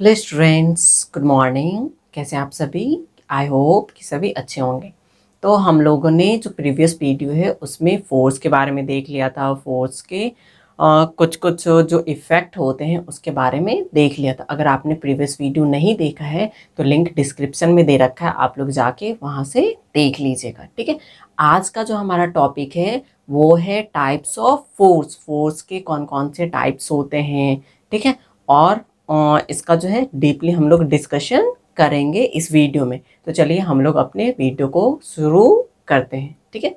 hello students good morning कैसे आप सभी आई होप कि सभी अच्छे होंगे तो हम लोगों ने जो प्रीवियस वीडियो है उसमें फोर्स के बारे में देख लिया था फोर्स के आ, कुछ कुछ जो इफ़ेक्ट होते हैं उसके बारे में देख लिया था अगर आपने प्रीवियस वीडियो नहीं देखा है तो लिंक डिस्क्रिप्शन में दे रखा है आप लोग जाके वहाँ से देख लीजिएगा ठीक है आज का जो हमारा टॉपिक है वो है टाइप्स ऑफ फोर्स फोर्स के कौन कौन से टाइप्स होते हैं ठीक है और और इसका जो है डीपली हम लोग डिस्कशन करेंगे इस वीडियो में तो चलिए हम लोग अपने वीडियो को शुरू करते हैं ठीक है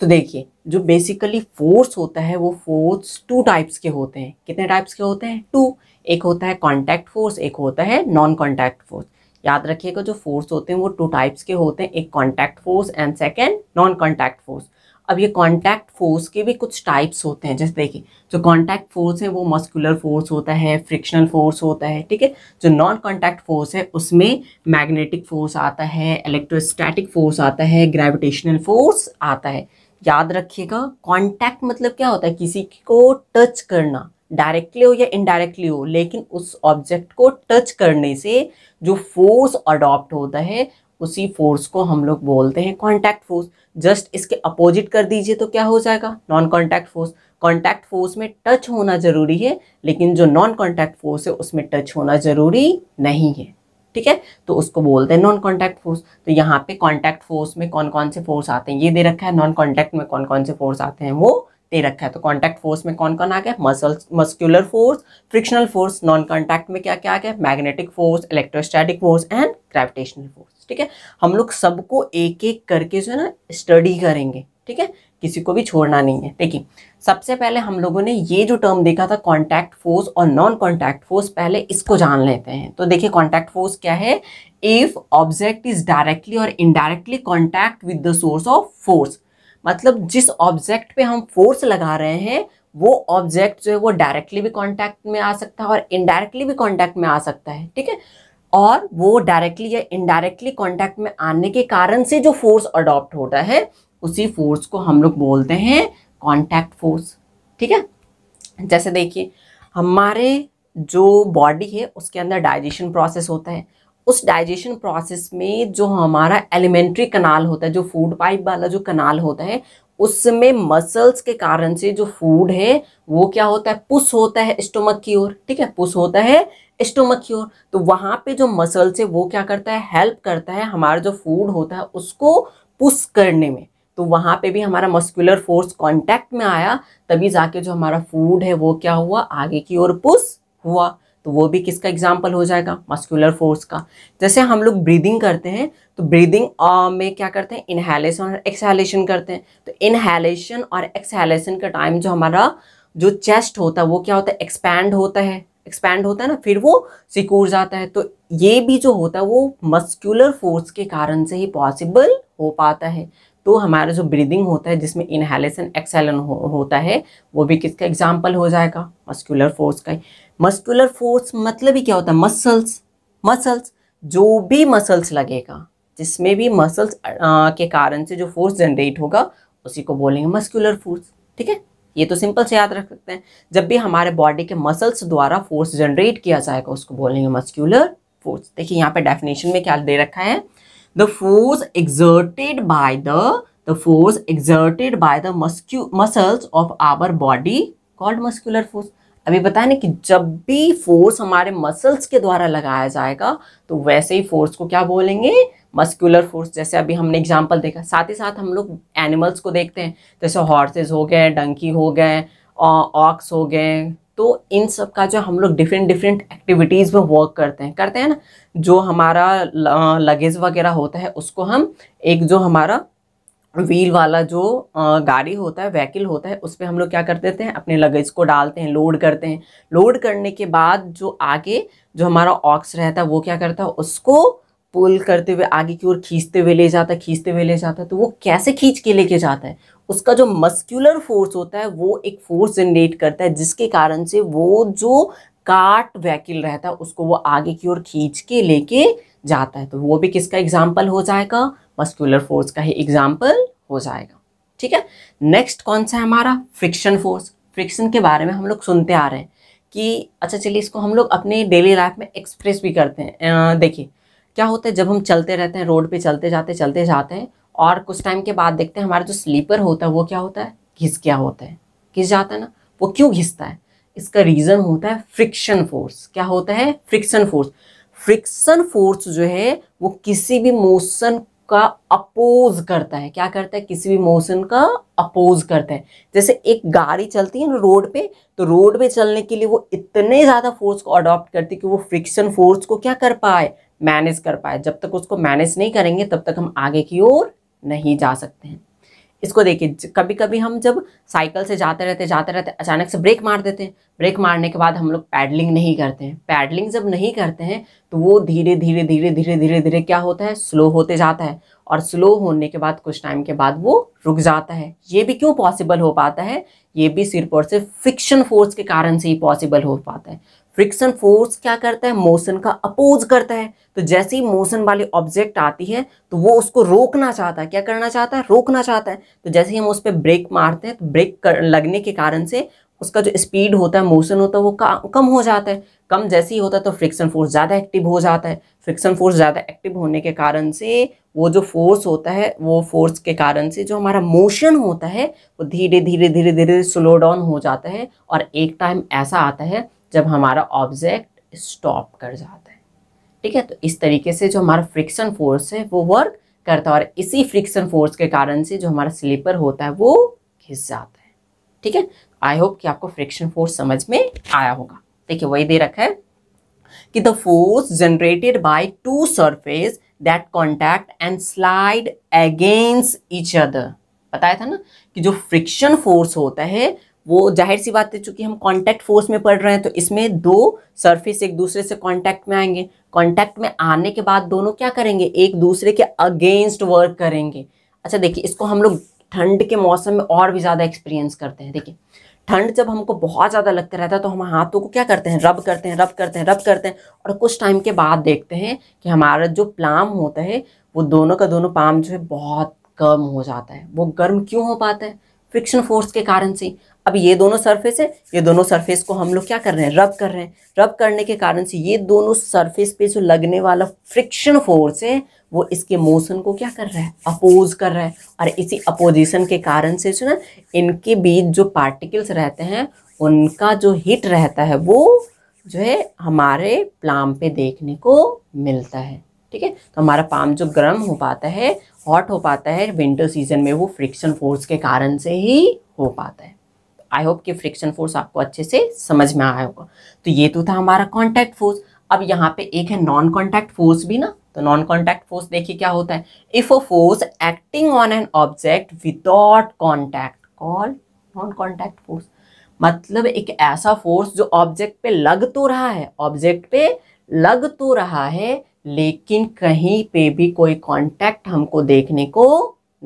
तो देखिए जो बेसिकली फोर्स होता है वो फोर्स टू टाइप्स के होते हैं कितने टाइप्स के होते हैं टू एक होता है कांटेक्ट फोर्स एक होता है नॉन कांटेक्ट फोर्स याद रखिएगा जो फोर्स होते हैं वो टू टाइप्स के होते हैं एक contact force and second non contact force अब ये कॉन्टैक्ट फोर्स के भी कुछ टाइप्स होते हैं जैसे देखिए जो कॉन्टैक्ट फोर्स है वो मस्कुलर फोर्स होता है फ्रिक्शनल फोर्स होता है ठीक है जो नॉन कॉन्टैक्ट फोर्स है उसमें मैग्नेटिक फोर्स आता है इलेक्ट्रोस्टैटिक फोर्स आता है ग्रेविटेशनल फोर्स आता है याद रखिएगा कॉन्टैक्ट मतलब क्या होता है किसी को टच करना डायरेक्टली हो या इनडायरेक्टली हो लेकिन उस ऑब्जेक्ट को टच करने से जो फोर्स अडॉप्ट होता है उसी फोर्स को हम लोग बोलते हैं कॉन्टैक्ट फोर्स जस्ट इसके अपोजिट कर दीजिए तो क्या हो जाएगा non contact force contact force में टच होना ज़रूरी है लेकिन जो नॉन कॉन्टैक्ट फोर्स है उसमें टच होना ज़रूरी नहीं है ठीक है तो उसको बोलते हैं नॉन कॉन्टैक्ट फोर्स तो यहाँ पे कॉन्टैक्ट फोर्स में कौन कौन से फोर्स आते हैं ये दे रखा है नॉन कॉन्टैक्ट में कौन कौन से फोर्स आते हैं वो दे रखा है तो कॉन्टैक्ट फोर्स में कौन कौन आ गया muscle muscular force frictional force non contact में क्या क्या आ गया magnetic force electrostatic force and gravitational force ठीक है हम लोग सबको एक एक करके जो है ना स्टडी करेंगे ठीक है किसी को भी छोड़ना नहीं है देखिए सबसे पहले हम लोगों ने ये जो टर्म देखा था कॉन्टैक्ट फोर्स और नॉन कॉन्टैक्ट फोर्स पहले इसको जान लेते हैं तो देखिए कॉन्टैक्ट फोर्स क्या है इफ ऑब्जेक्ट इज डायरेक्टली और indirectly contact with the source of force मतलब जिस ऑब्जेक्ट पे हम फोर्स लगा रहे हैं वो ऑब्जेक्ट जो है वो डायरेक्टली भी कांटेक्ट में आ सकता है और इनडायरेक्टली भी कांटेक्ट में आ सकता है ठीक है और वो डायरेक्टली या इनडायरेक्टली कांटेक्ट में आने के कारण से जो फोर्स अडॉप्ट होता है उसी फोर्स को हम लोग बोलते हैं कॉन्टैक्ट फोर्स ठीक है जैसे देखिए हमारे जो बॉडी है उसके अंदर डाइजेशन प्रोसेस होता है उस डाइजेशन प्रोसेस में जो हमारा एलिमेंट्री कनाल होता है जो फूड पाइप वाला जो कनाल होता है उसमें मसल्स के कारण से जो फूड है वो क्या होता है पुश होता है स्टोमक की ओर ठीक है पुश होता है स्टोमक की ओर तो वहाँ पे जो मसल्स है वो क्या करता है हेल्प करता है हमारा जो फूड होता है उसको पुश करने में तो वहाँ पे भी हमारा मस्कुलर फोर्स कॉन्टैक्ट में आया तभी जाके जो हमारा फूड है वो क्या हुआ आगे की ओर पुश हुआ तो वो भी किसका एग्जाम्पल हो जाएगा मस्कुलर फोर्स का जैसे हम लोग ब्रीदिंग करते हैं तो ब्रीदिंग में क्या करते हैं इनहेलेशन और एक्सहेलेशन करते हैं तो इनहेलेशन और एक्सहेलेशन का टाइम जो हमारा जो चेस्ट होता है वो क्या होता है एक्सपैंड होता है एक्सपैंड होता है ना फिर वो सिकूर जाता है तो ये भी जो होता है वो मस्कुलर फोर्स के कारण से ही पॉसिबल हो पाता है तो हमारा जो ब्रीदिंग होता है जिसमें इनहेलेशन एक्सेलन हो, होता है वो भी किसका एग्जाम्पल हो जाएगा मस्कुलर फोर्स का मस्कुलर फोर्स मतलब ही क्या होता है मसल्स मसल्स जो भी मसल्स लगेगा जिसमें भी मसल्स के कारण से जो फोर्स जनरेट होगा उसी को बोलेंगे मस्कुलर फोर्स ठीक है ये तो सिंपल से याद रख सकते हैं जब भी हमारे बॉडी के मसल्स द्वारा फोर्स जनरेट किया जाएगा उसको बोलेंगे मस्क्यूलर फोर्स देखिए यहाँ पे डेफिनेशन में क्या दे रखा है the force exerted by the the force exerted by the muscles of our body called muscular force अभी बताया ना कि जब भी फोर्स हमारे मसल्स के द्वारा लगाया जाएगा तो वैसे ही फोर्स को क्या बोलेंगे मस्कुलर फोर्स जैसे अभी हमने एग्जांपल देखा साथ ही साथ हम लोग एनिमल्स को देखते हैं जैसे हॉर्सेस हो गए डंकी हो गए ऑक्स uh, हो गए तो इन सब का जो हम लोग डिफरेंट डिफरेंट एक्टिविटीज़ में वर्क करते हैं करते हैं ना जो हमारा लगेज वगैरह होता है उसको हम एक जो हमारा व्हील वाला जो गाड़ी होता है व्हीकल होता है उस पर हम लोग क्या कर देते हैं अपने लगेज को डालते हैं लोड करते हैं लोड करने के बाद जो आगे जो हमारा ऑक्स रहता है वो क्या करता है उसको पुल करते हुए आगे की ओर खींचते हुए ले जाता है खींचते हुए ले जाता है तो वो कैसे खींच के लेके जाता है उसका जो मस्क्यूलर फोर्स होता है वो एक फोर्स जनरेट करता है जिसके कारण से वो जो काट वैकिल रहता है उसको वो आगे की ओर खींच के लेके जाता है तो वो भी किसका एग्जाम्पल हो जाएगा मस्क्यूलर फोर्स का ही एग्जाम्पल हो जाएगा ठीक है नेक्स्ट कौन सा है हमारा फ्रिक्शन फोर्स फ्रिक्शन के बारे में हम लोग सुनते आ रहे हैं कि अच्छा चलिए इसको हम लोग अपने डेली लाइफ में एक्सप्रेस भी करते हैं देखिए क्या होता है जब हम चलते रहते हैं रोड पे चलते जाते चलते जाते हैं और कुछ टाइम के बाद देखते हैं हमारा जो स्लीपर होता है वो क्या होता है घिस क्या होता है घिस जाता है ना वो क्यों घिसता है इसका रीज़न होता है फ्रिक्शन फोर्स क्या होता है फ्रिक्शन फोर्स फ्रिक्शन फोर्स जो है वो किसी भी मोशन का अपोज करता है क्या करता है किसी भी मोशन का अपोज करता है जैसे एक गाड़ी चलती है ना रोड पे तो रोड पे चलने के लिए वो इतने ज़्यादा फोर्स को अडॉप्ट करती है कि वो फ्रिक्शन फोर्स को क्या कर पाए मैनेज कर पाए जब तक उसको मैनेज नहीं करेंगे तब तक हम आगे की ओर नहीं जा सकते हैं इसको देखिए कभी कभी हम जब साइकिल से जाते रहते जाते रहते अचानक से ब्रेक मार देते हैं ब्रेक मारने के बाद हम लोग पैडलिंग नहीं करते हैं पैडलिंग जब नहीं करते हैं तो वो धीरे धीरे धीरे धीरे धीरे धीरे क्या होता है स्लो होते जाता है और स्लो होने के बाद कुछ टाइम के बाद वो रुक जाता है ये भी क्यों पॉसिबल हो पाता है ये भी सिर्फ और सिर्फ फिक्शन फोर्स के कारण से ही पॉसिबल हो पाता है फ्रिक्शन फोर्स क्या करता है मोशन का अपोज करता है तो जैसे ही मोशन वाली ऑब्जेक्ट आती है तो वो उसको रोकना चाहता है क्या करना चाहता है रोकना चाहता है तो जैसे ही हम उस पर ब्रेक मारते हैं तो ब्रेक लगने के कारण से उसका जो स्पीड होता है मोशन होता है वो कम हो जाता है कम जैसे ही होता है तो फ्रिक्शन फोर्स ज़्यादा एक्टिव हो जाता है फ्रिक्शन फोर्स ज़्यादा एक्टिव होने के कारण से वो जो फोर्स होता है वो फोर्स के कारण से जो हमारा मोशन होता है वो धीरे धीरे धीरे धीरे स्लो डाउन हो जाता है और एक टाइम ऐसा आता है जब हमारा ऑब्जेक्ट स्टॉप कर जाता है ठीक है तो इस तरीके से जो हमारा फ्रिक्शन फोर्स है वो वर्क करता है और इसी फ्रिक्शन फोर्स के कारण से जो हमारा स्लीपर होता है वो घिस जाता है ठीक है आई होप कि आपको फ्रिक्शन फोर्स समझ में आया होगा देखिए वही दे रखा है कि the force generated by two surface that contact and slide against each other बताया था ना कि जो फ्रिक्शन फोर्स होता है वो जाहिर सी बात है चूँकि हम कांटेक्ट फोर्स में पढ़ रहे हैं तो इसमें दो सरफेस एक दूसरे से कांटेक्ट में आएंगे कांटेक्ट में आने के बाद दोनों क्या करेंगे एक दूसरे के अगेंस्ट वर्क करेंगे अच्छा देखिए इसको हम लोग ठंड के मौसम में और भी ज़्यादा एक्सपीरियंस करते हैं देखिए ठंड जब हमको बहुत ज़्यादा लगता रहता है तो हम हाथों को क्या करते हैं रब करते हैं रब करते हैं रब करते हैं और कुछ टाइम के बाद देखते हैं कि हमारा जो प्लाम होता है वो दोनों का दोनों पाम जो है बहुत गर्म हो जाता है वो गर्म क्यों हो पाता है फ्रिक्शन फोर्स के कारण से अब ये दोनों सरफेस है ये दोनों सरफेस को हम लोग क्या कर रहे हैं रब कर रहे हैं रब करने के कारण से ये दोनों सरफेस पे जो लगने वाला फ्रिक्शन फोर्स है वो इसके मोशन को क्या कर रहा है अपोज कर रहा है और इसी अपोजिशन के कारण से जो ना इनके बीच जो पार्टिकल्स रहते हैं उनका जो हिट रहता है वो जो है हमारे प्लाम पे देखने को मिलता है ठीक है तो हमारा पाम जो गर्म हो पाता है हॉट हो पाता है विंटर सीजन में वो फ्रिक्शन फोर्स के कारण से ही हो पाता है आई होप कि फ्रिक्शन फोर्स आपको अच्छे से समझ में आया होगा तो ये तो था हमारा कॉन्टैक्ट फोर्स अब यहाँ पे एक है नॉन कॉन्टैक्ट फोर्स भी ना तो नॉन कॉन्टैक्ट फोर्स देखिए क्या होता है if a force acting on an object without contact call non contact force मतलब एक ऐसा फोर्स जो ऑब्जेक्ट पे लग तो रहा है ऑब्जेक्ट पे लग तो रहा है लेकिन कहीं पे भी कोई कांटेक्ट हमको देखने को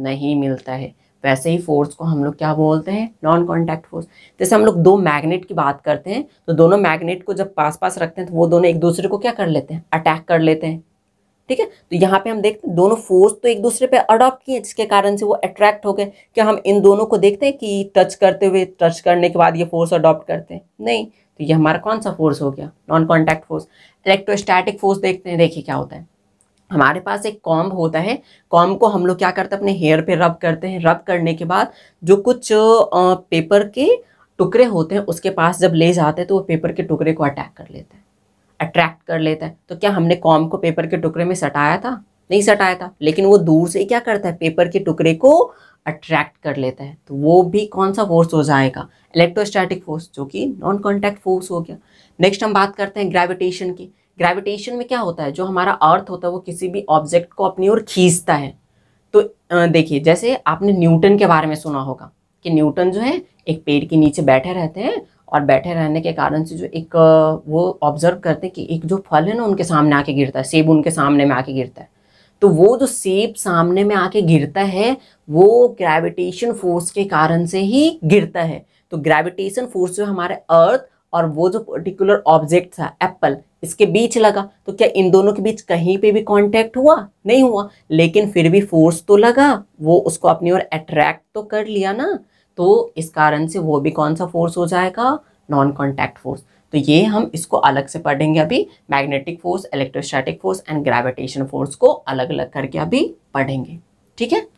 नहीं मिलता है वैसे ही फोर्स को हम लोग क्या बोलते हैं नॉन कॉन्टैक्ट फोर्स जैसे हम लोग दो मैग्नेट की बात करते हैं तो दोनों मैग्नेट को जब पास पास रखते हैं तो वो दोनों एक दूसरे को क्या कर लेते हैं अटैक कर लेते हैं ठीक है तो यहाँ पे हम देखते हैं दोनों फोर्स तो एक दूसरे पे अडॉप्ट किए जिसके कारण से वो अट्रैक्ट हो गए क्या हम इन दोनों को देखते हैं कि टच करते हुए टच करने के बाद ये फोर्स अडॉप्ट करते हैं नहीं तो ये हमारा कौन सा फोर्स हो गया non contact force electrostatic force देखते हैं देखिए क्या होता है हमारे पास एक कॉम्ब होता है कॉम्ब को हम लोग क्या करते हैं अपने हेयर पे रब करते हैं रब करने के बाद जो कुछ पेपर के टुकड़े होते हैं उसके पास जब ले जाते हैं तो वो पेपर के टुकड़े को अटैक कर लेते हैं अट्रैक्ट कर लेते हैं तो क्या हमने कॉम्ब को पेपर के टुकड़े में सटाया था नहीं सटाया था लेकिन वो दूर से क्या करता है पेपर के टुकड़े को अट्रैक्ट कर लेता है तो वो भी कौन सा फोर्स हो जाएगा इलेक्ट्रोस्टैटिक फोर्स जो कि नॉन कॉन्टैक्ट फोर्स हो गया नेक्स्ट हम बात करते हैं ग्रेविटेशन की ग्रेविटेशन में क्या होता है जो हमारा अर्थ होता है वो किसी भी ऑब्जेक्ट को अपनी ओर खींचता है तो देखिए जैसे आपने न्यूटन के बारे में सुना होगा कि न्यूटन जो है एक पेड़ के नीचे बैठे रहते हैं और बैठे रहने के कारण से जो एक वो ऑब्जर्व करते हैं कि एक जो फल है ना उनके सामने आके गिरता है सेब उनके सामने में आके गिरता है तो वो जो सेब सामने में आके गिरता है वो ग्रेविटेशन फोर्स के कारण से ही गिरता है तो ग्रेविटेशन फोर्स जो हमारे अर्थ और वो जो पर्टिकुलर ऑब्जेक्ट था एप्पल इसके बीच लगा तो क्या इन दोनों के बीच कहीं पे भी कांटेक्ट हुआ नहीं हुआ लेकिन फिर भी फोर्स तो लगा वो उसको अपनी ओर अट्रैक्ट तो कर लिया ना तो इस कारण से वो भी कौन सा फोर्स हो जाएगा नॉन कॉन्टैक्ट फोर्स तो ये हम इसको अलग से पढ़ेंगे अभी magnetic force electrostatic force and gravitation force को अलग अलग करके अभी पढ़ेंगे ठीक है